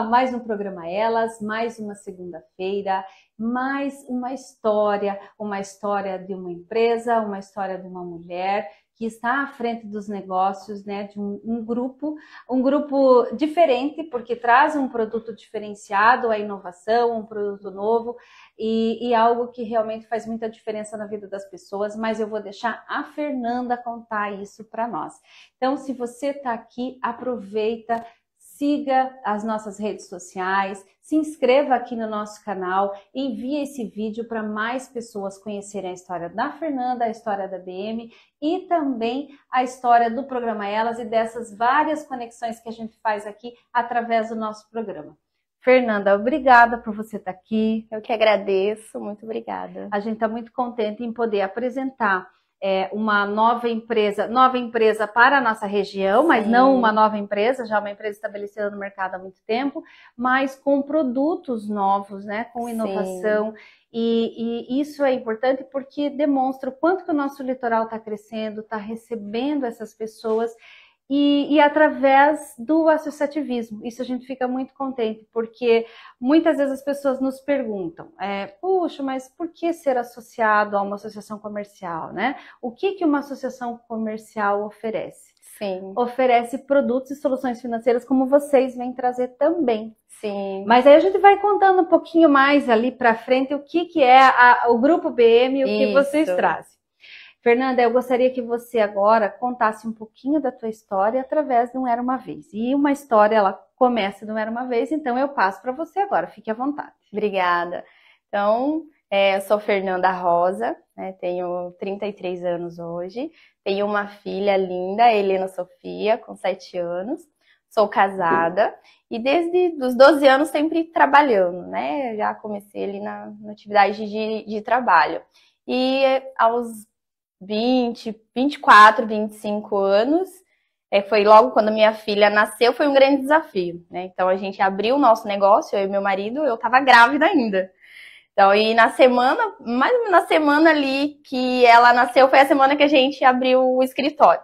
mais um programa Elas, mais uma segunda-feira, mais uma história, uma história de uma empresa, uma história de uma mulher que está à frente dos negócios, né, de um, um grupo, um grupo diferente, porque traz um produto diferenciado, a inovação, um produto novo e, e algo que realmente faz muita diferença na vida das pessoas, mas eu vou deixar a Fernanda contar isso para nós. Então, se você está aqui, aproveita, siga as nossas redes sociais, se inscreva aqui no nosso canal, envie esse vídeo para mais pessoas conhecerem a história da Fernanda, a história da BM e também a história do programa Elas e dessas várias conexões que a gente faz aqui através do nosso programa. Fernanda, obrigada por você estar tá aqui. Eu que agradeço, muito obrigada. A gente está muito contente em poder apresentar é, uma nova empresa, nova empresa para a nossa região, mas não uma nova empresa, já é uma empresa estabelecida no mercado há muito tempo, mas com produtos novos, né, com inovação. E, e, isso é importante porque demonstra o quanto que o nosso litoral está crescendo, está recebendo essas pessoas e, e, através do associativismo. Isso a gente fica muito contente, porque muitas vezes as pessoas nos perguntam, é, puxa, mas por que ser associado a uma associação comercial, né? O que, que uma associação comercial oferece? Sim. Oferece produtos e soluções financeiras como vocês vêm trazer também. Sim. Mas aí a gente vai contando um pouquinho mais ali para frente o que, que é a, o grupo BM e o Isso. que vocês trazem. Fernanda, eu gostaria que você agora contasse um pouquinho da tua história através do um Era Uma Vez. E uma história, ela começa de um Era Uma Vez, então eu passo para você agora, fique à vontade. Obrigada. Então, é, eu sou Fernanda Rosa, né, tenho 33 anos hoje, tenho uma filha linda, Helena Sofia, com 7 anos. Sou casada e desde os 12 anos sempre trabalhando, né? Já comecei ali na, na atividade de, de trabalho. E é, aos 20, 24, 25 anos. É, foi logo quando minha filha nasceu, foi um grande desafio, né? Então a gente abriu o nosso negócio, eu e meu marido, eu estava grávida ainda. Então, e na semana, mais na semana ali que ela nasceu, foi a semana que a gente abriu o escritório.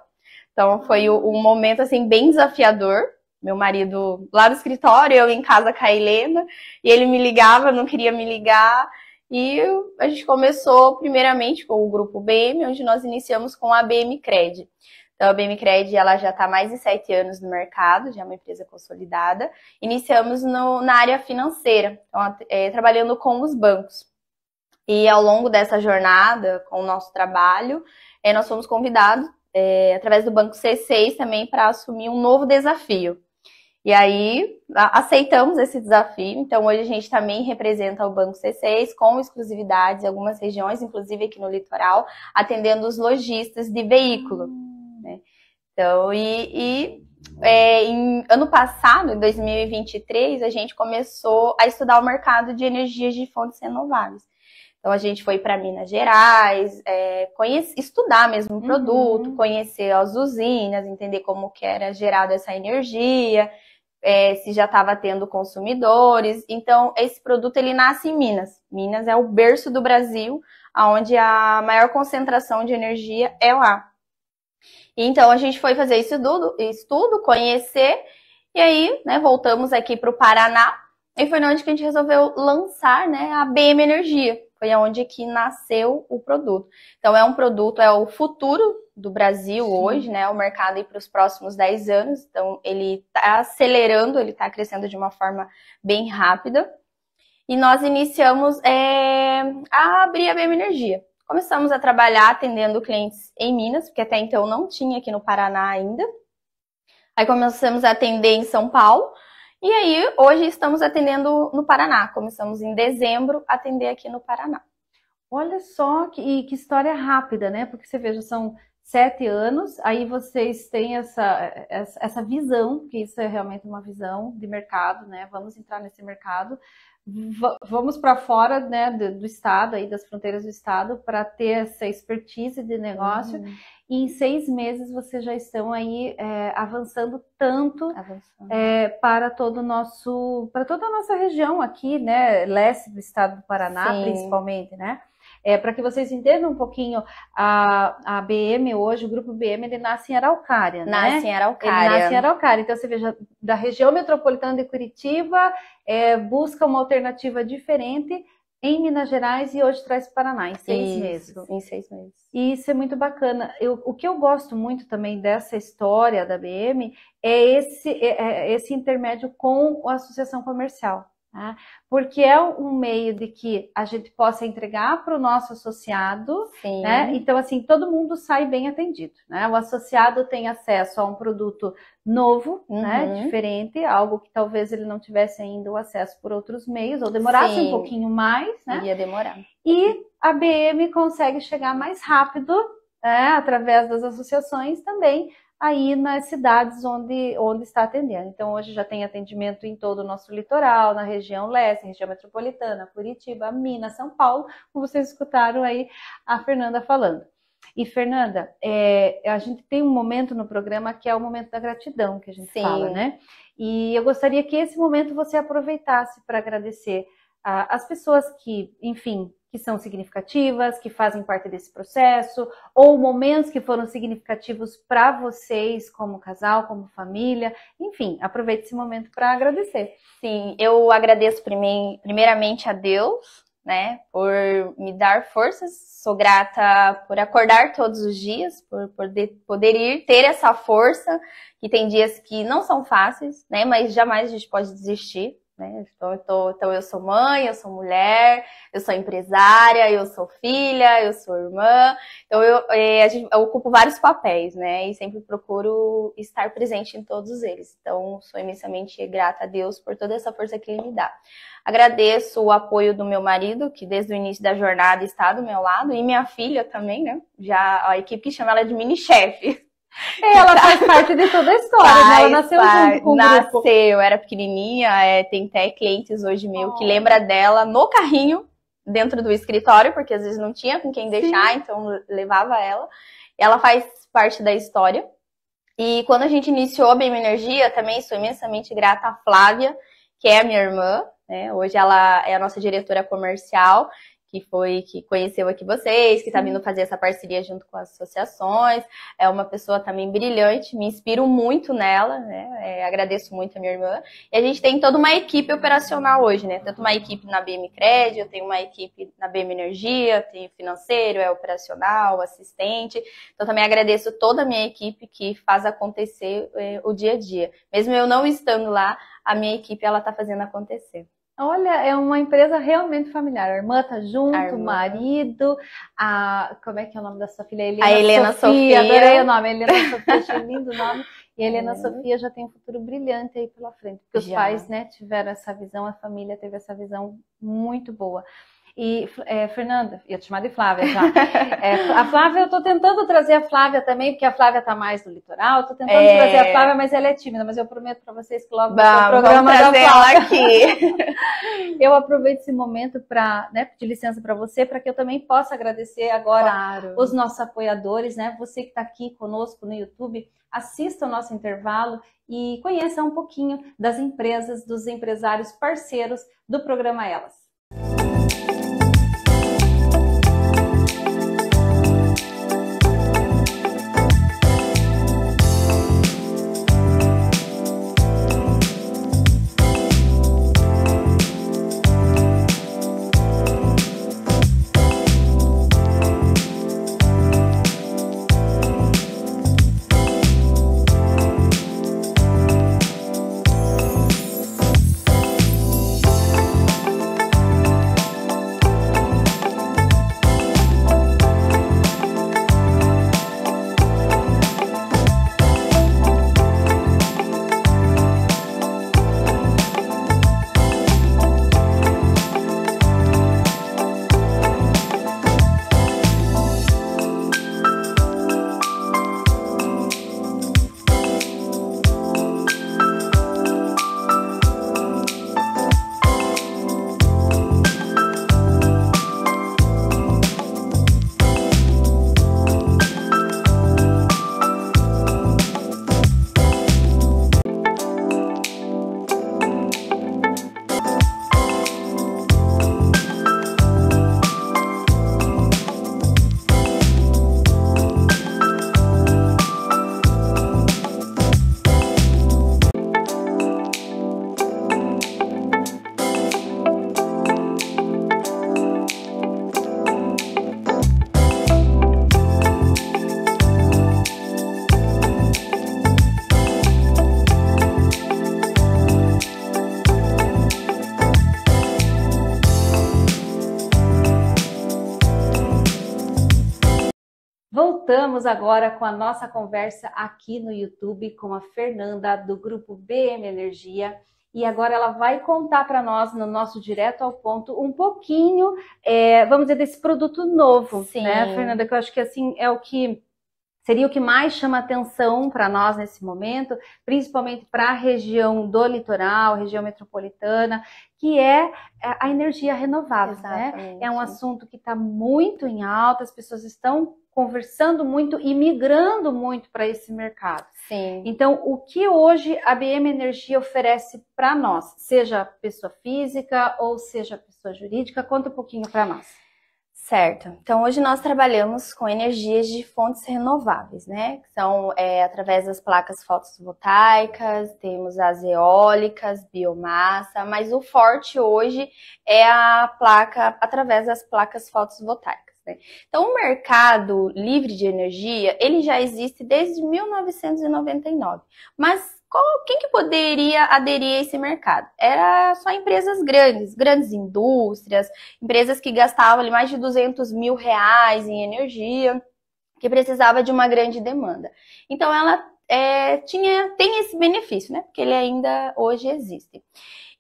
Então foi um momento assim bem desafiador. Meu marido lá no escritório, eu em casa com a Helena, e ele me ligava, não queria me ligar. E a gente começou primeiramente com o grupo BM, onde nós iniciamos com a BM Cred. Então, a BM Cred ela já está mais de sete anos no mercado, já é uma empresa consolidada. Iniciamos no, na área financeira, então, é, trabalhando com os bancos. E ao longo dessa jornada, com o nosso trabalho, é, nós fomos convidados, é, através do Banco C6 também, para assumir um novo desafio. E aí aceitamos esse desafio. Então hoje a gente também representa o Banco C6 com exclusividades em algumas regiões, inclusive aqui no litoral, atendendo os lojistas de veículo. Né? Então, e, e é, em, ano passado, em 2023, a gente começou a estudar o mercado de energias de fontes renováveis. Então a gente foi para Minas Gerais, é, conhece, estudar mesmo o produto, uhum. conhecer as usinas, entender como que era gerada essa energia é, se já estava tendo consumidores. Então, esse produto ele nasce em Minas. Minas é o berço do Brasil, onde a maior concentração de energia é lá. Então, a gente foi fazer esse estudo, estudo conhecer, e aí né, voltamos aqui para o Paraná, e foi onde que a gente resolveu lançar né, a BM Energia. Foi onde que nasceu o produto. Então, é um produto, é o futuro do Brasil Sim. hoje, né? O mercado para os próximos 10 anos. Então, ele está acelerando, ele está crescendo de uma forma bem rápida. E nós iniciamos é, a abrir a BM Energia. Começamos a trabalhar atendendo clientes em Minas, porque até então não tinha aqui no Paraná ainda. Aí começamos a atender em São Paulo. E aí, hoje estamos atendendo no Paraná. Começamos em dezembro a atender aqui no Paraná. Olha só que, que história rápida, né? Porque você veja, são sete anos, aí vocês têm essa, essa visão, que isso é realmente uma visão de mercado, né? Vamos entrar nesse mercado, vamos para fora né, do, estado, aí, das fronteiras do estado, para ter essa expertise de negócio. Uhum. E em seis meses vocês já estão aí é, avançando tanto avançando. É, para todo nosso, para toda a nossa região aqui, né? Leste do estado do Paraná, Sim. principalmente, né? É, Para que vocês entendam um pouquinho, a, a BM hoje, o grupo BM, ele nasce em Araucária, né? Nasce em Araucária. Ele nasce em Araucária. Então, você veja, da região metropolitana de Curitiba, é, busca uma alternativa diferente em Minas Gerais e hoje traz Paraná em seis isso, meses. Em seis meses. E isso é muito bacana. Eu, o que eu gosto muito também dessa história da BM é esse, é, é esse intermédio com a associação comercial. Né? Porque é um meio de que a gente possa entregar para o nosso associado, Sim. né? Então, assim, todo mundo sai bem atendido, né? O associado tem acesso a um produto novo, né? uhum. né? Diferente, algo que talvez ele não tivesse ainda o acesso por outros meios, ou demorasse Sim. um pouquinho mais, né? Ia demorar. E a BM consegue chegar mais rápido, né? através das associações também, aí nas cidades onde, onde está atendendo. Então, hoje já tem atendimento em todo o nosso litoral, na região leste, região metropolitana, Curitiba, Minas, São Paulo, como vocês escutaram aí a Fernanda falando. E, Fernanda, é, a gente tem um momento no programa que é o momento da gratidão que a gente Sim. fala, né? E eu gostaria que esse momento você aproveitasse para agradecer as pessoas que, enfim, que são significativas, que fazem parte desse processo, ou momentos que foram significativos para vocês como casal, como família, enfim, aproveite esse momento para agradecer. Sim, eu agradeço prime primeiramente a Deus, né, por me dar forças, sou grata por acordar todos os dias, por poder, poder ir ter essa força, que tem dias que não são fáceis, né, mas jamais a gente pode desistir. Né? Então, eu então, tô, então eu sou mãe, eu sou mulher, eu sou empresária, eu sou filha, eu sou irmã. Então eu, eu, é, gente, eu ocupo vários papéis, né? E sempre procuro estar presente em todos eles. Então sou imensamente grata a Deus por toda essa força que Ele me dá. Agradeço o apoio do meu marido, que desde o início da jornada está do meu lado, e minha filha também, né? Já a equipe que chama ela de mini chefe. É, ela faz parte de toda a história, faz, né? Ela nasceu faz, junto com o Nasceu, grupo. era pequenininha, é, tem até clientes hoje meu oh. que lembra dela no carrinho, dentro do escritório, porque às vezes não tinha com quem deixar, Sim. então levava ela. Ela faz parte da história. E quando a gente iniciou a Bem Energia, também sou imensamente grata à Flávia, que é a minha irmã, né? Hoje ela é a nossa diretora comercial que foi que conheceu aqui vocês, que está vindo fazer essa parceria junto com as associações. É uma pessoa também brilhante, me inspiro muito nela, né? É, agradeço muito a minha irmã. E a gente tem toda uma equipe operacional hoje, né? Tanto uma equipe na BM Crédito, eu tenho uma equipe na BM Energia, tenho financeiro, é operacional, assistente. Então também agradeço toda a minha equipe que faz acontecer é, o dia a dia. Mesmo eu não estando lá, a minha equipe ela está fazendo acontecer. Olha, é uma empresa realmente familiar. A irmã tá junto, o tá. marido, a. Como é que é o nome da sua filha? Helena a Helena Sofia. Sofia. Adorei o nome, Helena Sofia, achei lindo o nome. E a Helena é. Sofia já tem um futuro brilhante aí pela frente, porque já. os pais né, tiveram essa visão, a família teve essa visão muito boa. E é, Fernanda, ia te chamar de Flávia já. É, a Flávia, eu estou tentando trazer a Flávia também, porque a Flávia está mais no litoral. Estou tentando é... trazer a Flávia, mas ela é tímida. Mas eu prometo para vocês que logo o programa vamos da Flávia. aqui. eu aproveito esse momento para né, pedir licença para você, para que eu também possa agradecer agora claro. os nossos apoiadores, né? Você que está aqui conosco no YouTube, assista o nosso intervalo e conheça um pouquinho das empresas, dos empresários parceiros do programa Elas. voltamos agora com a nossa conversa aqui no YouTube com a Fernanda do grupo BM Energia. E agora ela vai contar para nós, no nosso Direto ao Ponto, um pouquinho, é, vamos dizer, desse produto novo, Sim. né, Fernanda? Que eu acho que assim é o que seria o que mais chama atenção para nós nesse momento, principalmente para a região do litoral, região metropolitana, que é, é a energia renovável, né? Exatamente. né? É um assunto que está muito em alta, as pessoas estão conversando muito e migrando muito para esse mercado. Sim. Então, o que hoje a BM Energia oferece para nós, seja pessoa física ou seja pessoa jurídica, conta um pouquinho para nós. Certo. Então, hoje nós trabalhamos com energias de fontes renováveis, né? são é, através das placas fotovoltaicas, temos as eólicas, biomassa, mas o forte hoje é a placa, através das placas fotovoltaicas. Né? Então, o mercado livre de energia, ele já existe desde 1999. Mas qual, quem que poderia aderir a esse mercado? Era só empresas grandes, grandes indústrias, empresas que gastavam ali, mais de 200 mil reais em energia, que precisava de uma grande demanda. Então, ela é, tinha, tem esse benefício, né? Porque ele ainda hoje existe.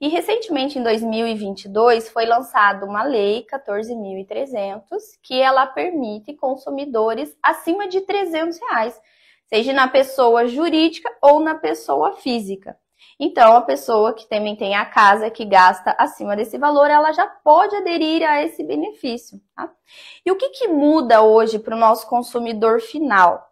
E recentemente, em 2022, foi lançada uma lei 14.300 que ela permite consumidores acima de 300 reais, seja na pessoa jurídica ou na pessoa física. Então, a pessoa que também tem a casa que gasta acima desse valor, ela já pode aderir a esse benefício. Tá? E o que, que muda hoje para o nosso consumidor final?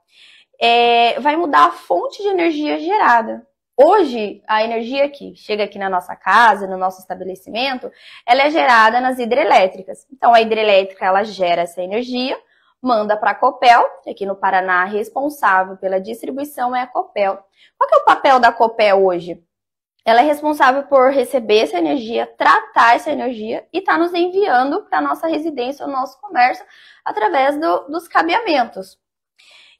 É, vai mudar a fonte de energia gerada. Hoje, a energia que chega aqui na nossa casa, no nosso estabelecimento, ela é gerada nas hidrelétricas. Então, a hidrelétrica, ela gera essa energia, manda para a Copel, que aqui no Paraná a é responsável pela distribuição é a Copel. Qual é o papel da Copel hoje? Ela é responsável por receber essa energia, tratar essa energia e está nos enviando para a nossa residência, o nosso comércio, através do, dos cabeamentos.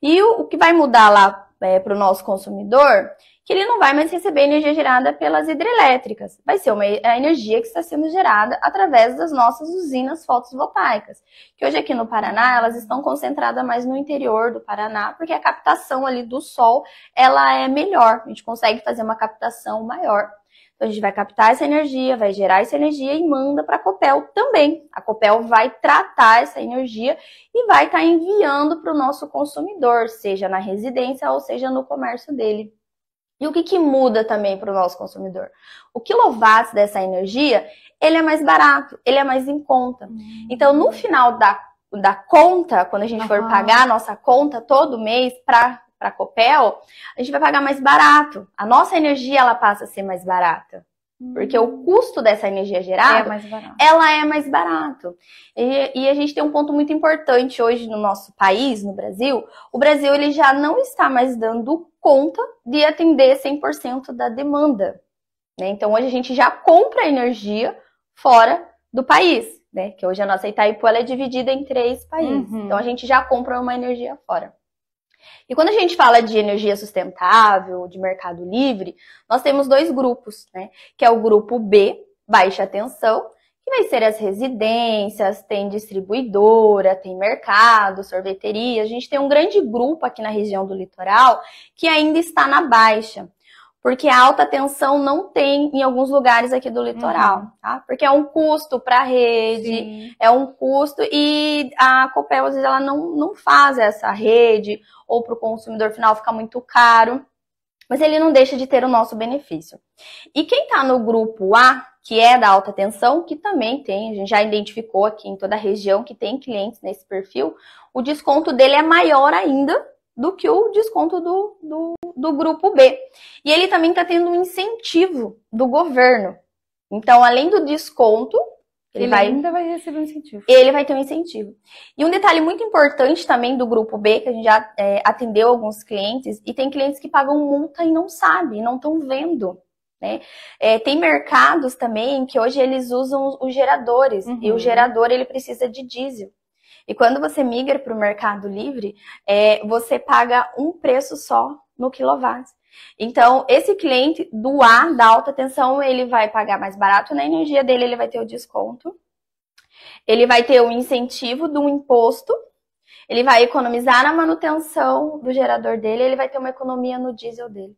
E o, o que vai mudar lá é, para o nosso consumidor que ele não vai mais receber energia gerada pelas hidrelétricas. Vai ser uma, a energia que está sendo gerada através das nossas usinas fotovoltaicas, que hoje aqui no Paraná elas estão concentradas mais no interior do Paraná, porque a captação ali do sol ela é melhor. A gente consegue fazer uma captação maior então, a gente vai captar essa energia, vai gerar essa energia e manda para a Copel também. A Copel vai tratar essa energia e vai estar tá enviando para o nosso consumidor, seja na residência ou seja no comércio dele. E o que, que muda também para o nosso consumidor? O quilowatts dessa energia, ele é mais barato, ele é mais em conta. Hum. Então, no final da, da conta, quando a gente uhum. for pagar a nossa conta todo mês para a Copel, a gente vai pagar mais barato. A nossa energia ela passa a ser mais barata. Porque o custo dessa energia gerada, é ela é mais barato. E, e, a gente tem um ponto muito importante hoje no nosso país, no Brasil. O Brasil ele já não está mais dando conta de atender 100% da demanda. Né? Então hoje a gente já compra energia fora do país, né? Que hoje a nossa Itaipu é dividida em três países. Uhum. Então a gente já compra uma energia fora. E quando a gente fala de energia sustentável, de mercado livre, nós temos dois grupos, né? Que é o grupo B, baixa tensão, que vai ser as residências, tem distribuidora, tem mercado, sorveteria. A gente tem um grande grupo aqui na região do litoral que ainda está na baixa porque a alta tensão não tem em alguns lugares aqui do litoral, uhum. tá? Porque é um custo para a rede, Sim. é um custo e a Copel às vezes ela não, não faz essa rede ou para o consumidor final fica muito caro, mas ele não deixa de ter o nosso benefício. E quem está no grupo A, que é da alta tensão, que também tem, a gente já identificou aqui em toda a região que tem clientes nesse perfil, o desconto dele é maior ainda do que o desconto do, do, do grupo B. E ele também está tendo um incentivo do governo. Então, além do desconto, ele, ele vai, ainda vai receber um incentivo. Ele vai ter um incentivo. E um detalhe muito importante também do grupo B, que a gente já é, atendeu alguns clientes, e tem clientes que pagam multa e não sabem, não estão vendo. Né? É, tem mercados também que hoje eles usam os geradores, uhum. e o uhum. gerador ele precisa de diesel. E quando você migra para o mercado livre, é, você paga um preço só no quilowatt. Então, esse cliente do A, da alta tensão, ele vai pagar mais barato na energia dele, ele vai ter o desconto. Ele vai ter o incentivo do imposto. Ele vai economizar na manutenção do gerador dele, ele vai ter uma economia no diesel dele.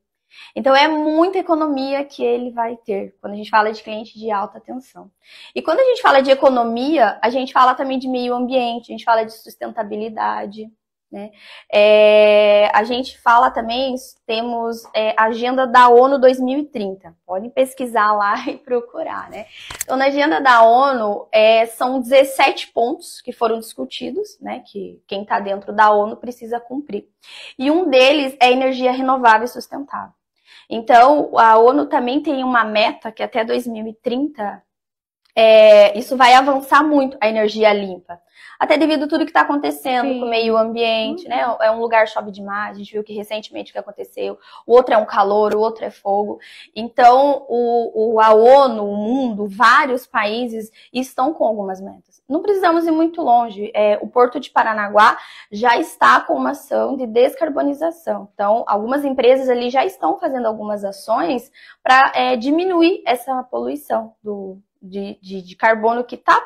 Então é muita economia que ele vai ter quando a gente fala de cliente de alta tensão. E quando a gente fala de economia, a gente fala também de meio ambiente, a gente fala de sustentabilidade. Né? É, a gente fala também, temos é, agenda da ONU 2030. Podem pesquisar lá e procurar, né? Então, na agenda da ONU, é, são 17 pontos que foram discutidos, né? Que quem está dentro da ONU precisa cumprir. E um deles é energia renovável e sustentável. Então, a ONU também tem uma meta que até 2030 é, isso vai avançar muito a energia limpa. Até devido a tudo que está acontecendo Sim. com o meio ambiente, né? Uhum. É um lugar chove demais, a gente viu que recentemente o que aconteceu. O outro é um calor, o outro é fogo. Então, o, o, a ONU, o mundo, vários países estão com algumas metas não precisamos ir muito longe. É, o Porto de Paranaguá já está com uma ação de descarbonização. Então, algumas empresas ali já estão fazendo algumas ações para é, diminuir essa poluição do, de, de, de carbono que está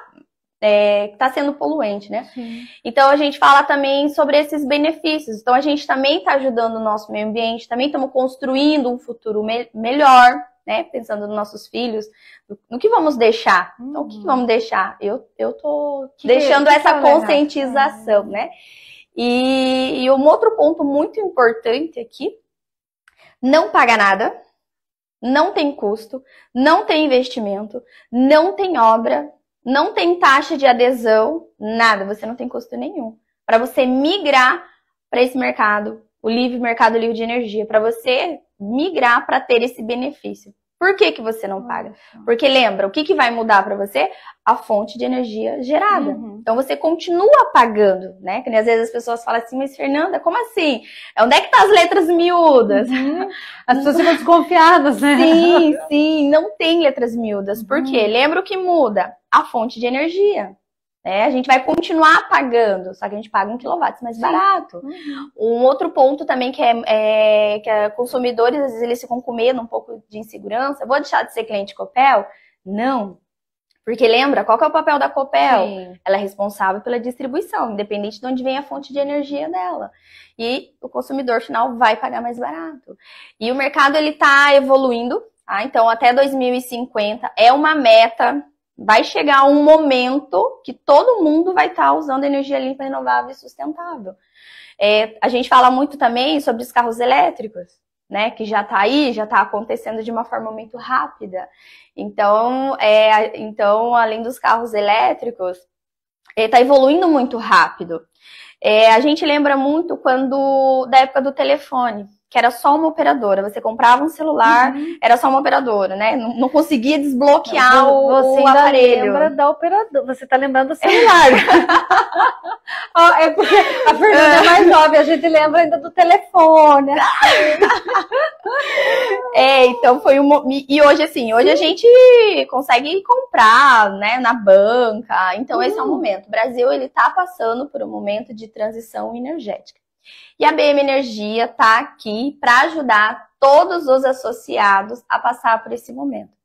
é, está sendo poluente, né? Sim. Então a gente fala também sobre esses benefícios. Então a gente também está ajudando o nosso meio ambiente, também estamos construindo um futuro me melhor né, pensando nos nossos filhos, no que vamos deixar. Uhum. Então, o que uhum. vamos deixar? Eu, eu tô que deixando que essa conscientização, né? E, e um outro ponto muito importante aqui, não paga nada, não tem custo, não tem investimento, não tem obra, não tem taxa de adesão, nada, você não tem custo nenhum. Para você migrar para esse mercado, o livre mercado livre de energia, para você migrar para ter esse benefício. Por que, que você não paga? Porque lembra, o que, que vai mudar para você? A fonte de energia gerada. Uhum. Então você continua pagando, né? Que às vezes as pessoas falam assim, mas Fernanda, como assim? Onde é que tá as letras miúdas? Uhum. As pessoas ficam desconfiadas, né? Sim, sim, não tem letras miúdas. Por quê? Uhum. Lembra o que muda? A fonte de energia. Né? A gente vai continuar pagando, só que a gente paga um quilowatt mais Sim. barato. Uhum. Um outro ponto também que é, é que é, consumidores, às vezes, eles ficam com medo um pouco de insegurança. Vou deixar de ser cliente Copel? Não. Porque lembra, qual é o papel da Copel? Sim. Ela é responsável pela distribuição, independente de onde vem a fonte de energia dela. E o consumidor final vai pagar mais barato. E o mercado ele está evoluindo, tá? Então até 2050 é uma meta vai chegar um momento que todo mundo vai estar tá usando energia limpa, renovável e sustentável. É, a gente fala muito também sobre os carros elétricos, né? Que já está aí, já está acontecendo de uma forma muito rápida. Então, é, então além dos carros elétricos, está é, tá evoluindo muito rápido. É, a gente lembra muito quando da época do telefone que era só uma operadora. Você comprava um celular, uhum. era só uma operadora, né? Não, não conseguia desbloquear o, o aparelho. Você lembra da operadora, você tá lembrando do celular. oh, é porque a pergunta é, é mais jovem, a gente lembra ainda do telefone. é, então foi uma... E hoje, assim, hoje a gente consegue comprar, né, na banca. Então uhum. esse é o uhum. momento. O Brasil, ele tá passando por um momento de transição energética. E a BM Energia está aqui para ajudar todos os associados a passar por esse momento.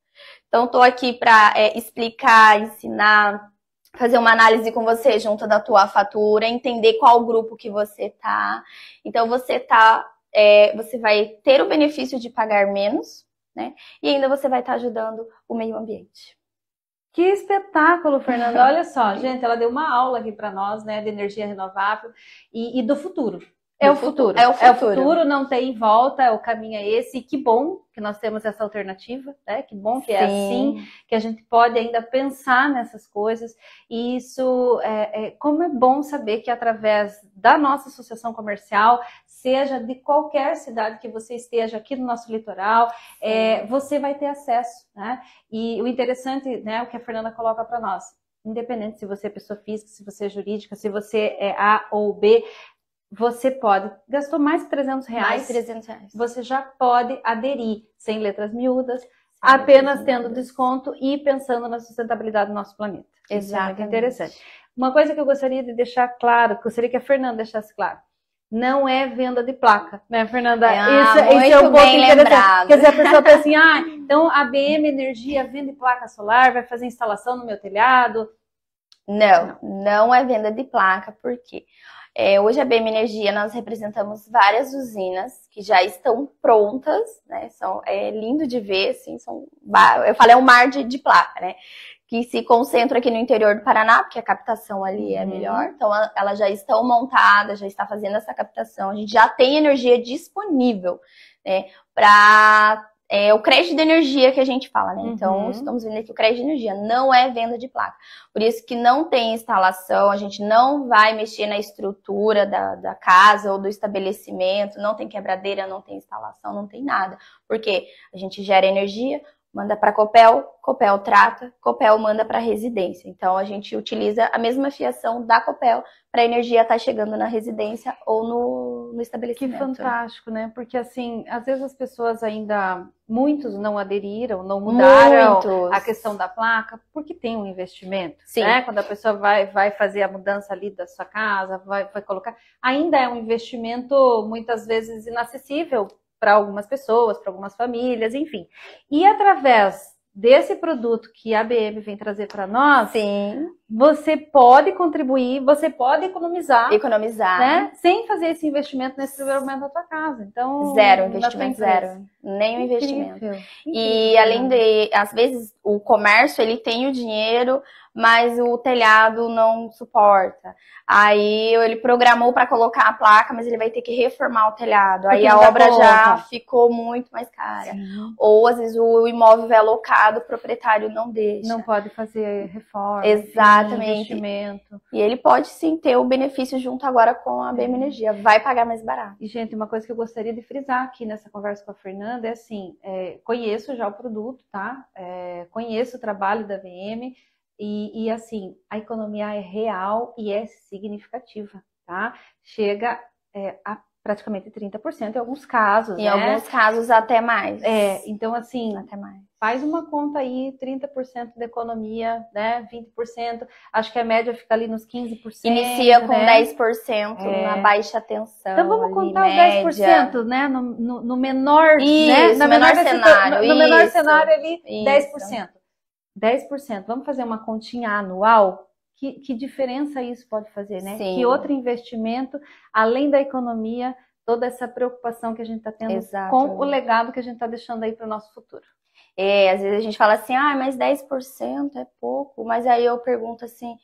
Então, estou aqui para é, explicar, ensinar, fazer uma análise com você junto da tua fatura, entender qual grupo que você está. Então, você tá, é, você vai ter o benefício de pagar menos, né? E ainda você vai estar tá ajudando o meio ambiente. Que espetáculo, Fernanda. Olha só, gente, ela deu uma aula aqui para nós, né, de energia renovável e, e, do futuro. É, é, é o futuro. É o futuro. É o futuro, não tem volta, é o caminho é esse. E que bom que nós temos essa alternativa, né? Que bom que Sim. é assim, que a gente pode ainda pensar nessas coisas. E isso, é, é, como é bom saber que através da nossa associação comercial, seja de qualquer cidade que você esteja aqui no nosso litoral, é, você vai ter acesso, né? E o interessante, né? O que a Fernanda coloca para nós independente se você é pessoa física, se você é jurídica, se você é A ou B, você pode, gastou mais de 300 reais, mais 300 reais. você já pode aderir, sem letras miúdas, sem apenas letras tendo miúdas. desconto e pensando na sustentabilidade do nosso planeta. Exato. É interessante. Uma coisa que eu gostaria de deixar claro, que gostaria que a Fernanda deixasse claro, não é venda de placa, né, Fernanda? Ah, isso, é, isso, é um pouco interessante. Lembrado. Quer dizer, a pessoa pensa assim, ah, então a BM Energia vende placa solar, vai fazer instalação no meu telhado. Não, não, não é venda de placa, por quê? Porque é, hoje a BM Energia nós representamos várias usinas que já estão prontas, né? São, é lindo de ver, assim, são, eu falei, é um mar de, de placa, né? Que se concentra aqui no interior do Paraná, porque a captação ali é uhum. melhor. Então, elas já estão montadas, já está fazendo essa captação. A gente já tem energia disponível, né? Para é o crédito de energia que a gente fala, né? Então, uhum. Então, estamos vendo aqui o crédito de energia, não é venda de placa. Por isso que não tem instalação, a gente não vai mexer na estrutura da, da casa ou do estabelecimento, não tem quebradeira, não tem instalação, não tem nada. Porque a gente gera energia, manda para Copel, Copel trata, Copel manda para residência. Então a gente utiliza a mesma fiação da Copel para a energia estar tá chegando na residência ou no, no, estabelecimento. Que fantástico, né? Porque assim, às vezes as pessoas ainda, muitos não aderiram, não mudaram muitos. a questão da placa, porque tem um investimento, Sim. né? Quando a pessoa vai, vai fazer a mudança ali da sua casa, vai, vai colocar, ainda é um investimento muitas vezes inacessível para algumas pessoas, para algumas famílias, enfim. E através desse produto que a BM vem trazer para nós, Sim você pode contribuir, você pode economizar. Economizar. Né? Sem fazer esse investimento nesse primeiro momento da tua casa. Então, zero investimento, zero. Nenhum Incrível. investimento. E além de, às vezes, o comércio, ele tem o dinheiro, mas o telhado não suporta. Aí ele programou para colocar a placa, mas ele vai ter que reformar o telhado. Porque Aí a obra conta. já ficou muito mais cara. Sim. Ou às vezes o imóvel é alocado, o proprietário não deixa. Não pode fazer reforma. Exato. Exatamente. E ele pode sim ter o benefício junto agora com a BM é. Energia, vai pagar mais barato. E, gente, uma coisa que eu gostaria de frisar aqui nessa conversa com a Fernanda é assim: é, conheço já o produto, tá? É, conheço o trabalho da BM e, e, assim, a economia é real e é significativa, tá? Chega é, a praticamente 30% em alguns casos. Em né? alguns casos até mais. É, então assim, até mais. Faz uma conta aí, 30% da economia, né? 20%, acho que a média fica ali nos 15%. Inicia com né? 10% é. na baixa tensão. Então vamos contar ali, os 10%, média. né? No, no, no menor, né? isso, né? No menor, menor cenário. No, no isso, menor cenário é ali, isso. 10%. 10%. Vamos fazer uma continha anual que, que diferença isso pode fazer, né? Sim. Que outro investimento, além da economia, toda essa preocupação que a gente está tendo Exatamente. com o legado que a gente está deixando aí para o nosso futuro. É, às vezes a gente fala assim, ah, mas 10% é pouco, mas aí eu pergunto assim,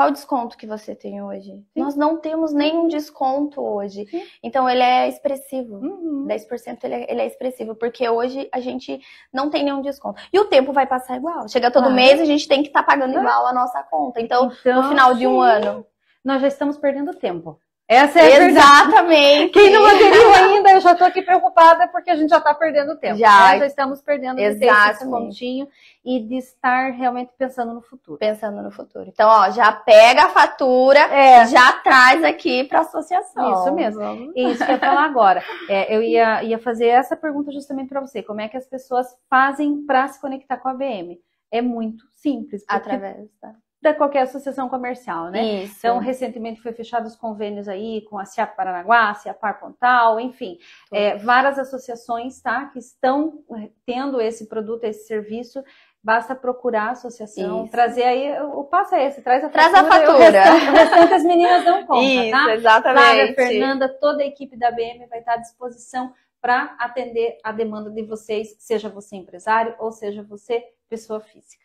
qual o desconto que você tem hoje? Sim. Nós não temos nenhum desconto hoje. Sim. Então ele é expressivo. Uhum. 10% ele é, ele é expressivo, porque hoje a gente não tem nenhum desconto. E o tempo vai passar igual. Chega todo claro. mês, a gente tem que estar tá pagando igual a nossa conta. Então, então no final sim. de um ano. Nós já estamos perdendo tempo. Essa é Exatamente. Quem não aderiu ainda, eu já estou aqui preocupada porque a gente já está perdendo tempo. Já. Né? É. Já estamos perdendo esse pontinho e de estar realmente pensando no futuro. Pensando no futuro. Então, ó, já pega a fatura, é. já traz aqui para a associação. Isso mesmo. Vamos. Isso que eu ia falar agora. É, eu ia, ia fazer essa pergunta justamente para você. Como é que as pessoas fazem para se conectar com a BM? É muito simples. Através da... Tá? da qualquer associação comercial, né? Isso. Então, recentemente foi fechados convênios aí com a CIAP Paranaguá, CIAPAR Pontal, enfim, é, várias associações, tá? Que estão tendo esse produto, esse serviço. Basta procurar a associação, Isso. trazer aí, o passo é esse, traz a traz fatura. Traz a fatura. as meninas dão conta, Isso, tá? exatamente. Clara, Fernanda, toda a equipe da BM vai estar à disposição para atender a demanda de vocês, seja você empresário ou seja você pessoa física.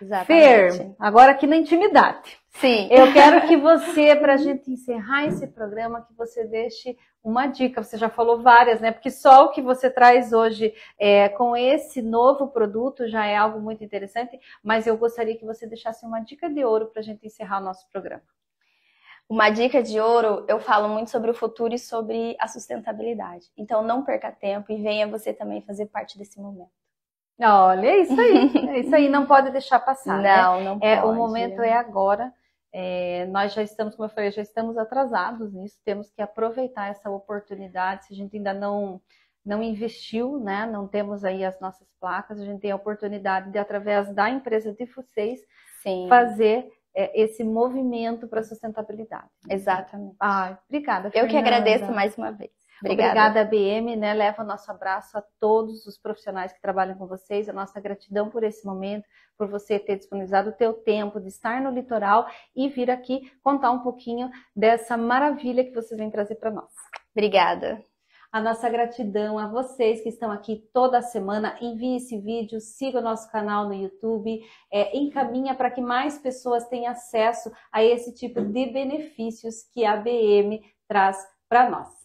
Exatamente. Fer, agora aqui na intimidade. Sim. Eu quero que você, para a gente encerrar esse programa, que você deixe uma dica. Você já falou várias, né? Porque só o que você traz hoje é, com esse novo produto já é algo muito interessante. Mas eu gostaria que você deixasse uma dica de ouro para a gente encerrar o nosso programa. Uma dica de ouro, eu falo muito sobre o futuro e sobre a sustentabilidade. Então não perca tempo e venha você também fazer parte desse momento. Olha, é isso aí. É isso aí, não pode deixar passar. Não, né? não é, pode. O momento é agora. É, nós já estamos, como eu falei, já estamos atrasados nisso, temos que aproveitar essa oportunidade. Se a gente ainda não, não investiu, né? não temos aí as nossas placas, a gente tem a oportunidade de, através da empresa de vocês, Sim. fazer é, esse movimento para a sustentabilidade. Né? Exatamente. Ah, obrigada. Fernanda. Eu que agradeço mais uma vez. Obrigada. Obrigada, BM, né? Leva o nosso abraço a todos os profissionais que trabalham com vocês, a nossa gratidão por esse momento, por você ter disponibilizado o teu tempo de estar no litoral e vir aqui contar um pouquinho dessa maravilha que vocês vêm trazer para nós. Obrigada. A nossa gratidão a vocês que estão aqui toda semana. Envie esse vídeo, siga o nosso canal no YouTube, é, encaminha para que mais pessoas tenham acesso a esse tipo de benefícios que a BM traz para nós.